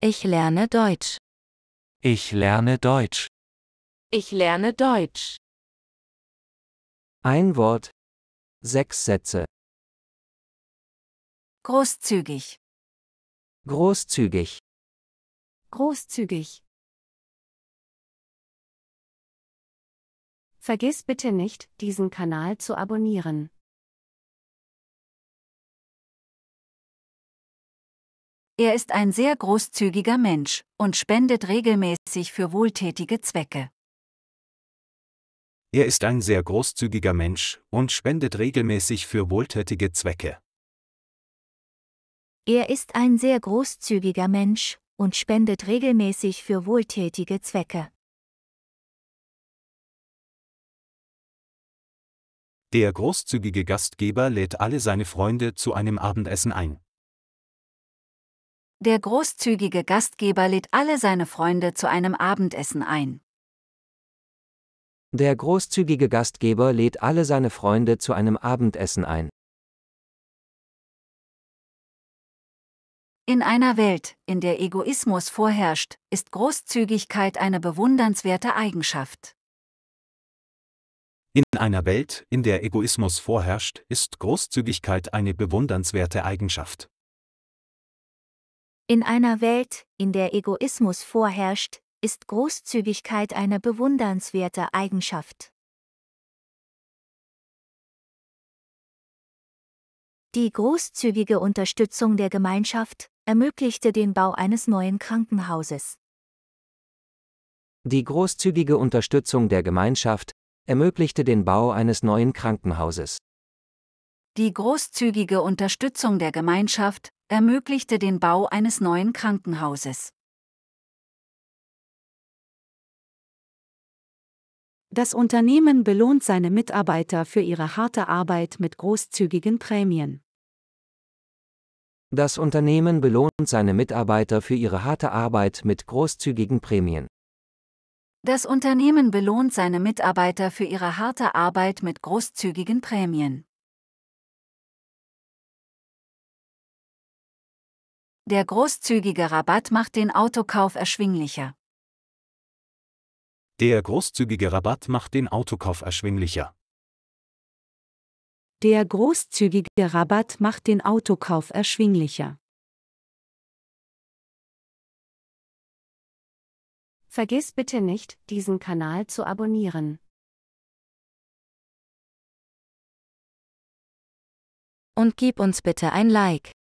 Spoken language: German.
Ich lerne Deutsch. Ich lerne Deutsch. Ich lerne Deutsch. Ein Wort. Sechs Sätze. Großzügig. Großzügig. Großzügig. Vergiss bitte nicht, diesen Kanal zu abonnieren. Er ist ein sehr großzügiger Mensch und spendet regelmäßig für wohltätige Zwecke. Er ist ein sehr großzügiger Mensch und spendet regelmäßig für wohltätige Zwecke. Er ist ein sehr großzügiger Mensch und spendet regelmäßig für wohltätige Zwecke. Der großzügige Gastgeber lädt alle seine Freunde zu einem Abendessen ein. Der großzügige Gastgeber lädt alle seine Freunde zu einem Abendessen ein. Der großzügige Gastgeber lädt alle seine Freunde zu einem Abendessen ein. In einer Welt, in der Egoismus vorherrscht, ist Großzügigkeit eine bewundernswerte Eigenschaft. In einer Welt, in der Egoismus vorherrscht, ist Großzügigkeit eine bewundernswerte Eigenschaft. In einer Welt, in der Egoismus vorherrscht, ist Großzügigkeit eine bewundernswerte Eigenschaft. Die großzügige Unterstützung der Gemeinschaft ermöglichte den Bau eines neuen Krankenhauses. Die großzügige Unterstützung der Gemeinschaft ermöglichte den Bau eines neuen Krankenhauses. Die großzügige Unterstützung der Gemeinschaft ermöglichte den Bau eines neuen Krankenhauses. Das Unternehmen belohnt seine Mitarbeiter für ihre harte Arbeit mit großzügigen Prämien. Das Unternehmen belohnt seine Mitarbeiter für ihre harte Arbeit mit großzügigen Prämien. Das Unternehmen belohnt seine Mitarbeiter für ihre harte Arbeit mit großzügigen Prämien. Der großzügige Rabatt macht den Autokauf erschwinglicher. Der großzügige Rabatt macht den Autokauf erschwinglicher. Der großzügige Rabatt macht den Autokauf erschwinglicher. Vergiss bitte nicht, diesen Kanal zu abonnieren. Und gib uns bitte ein Like.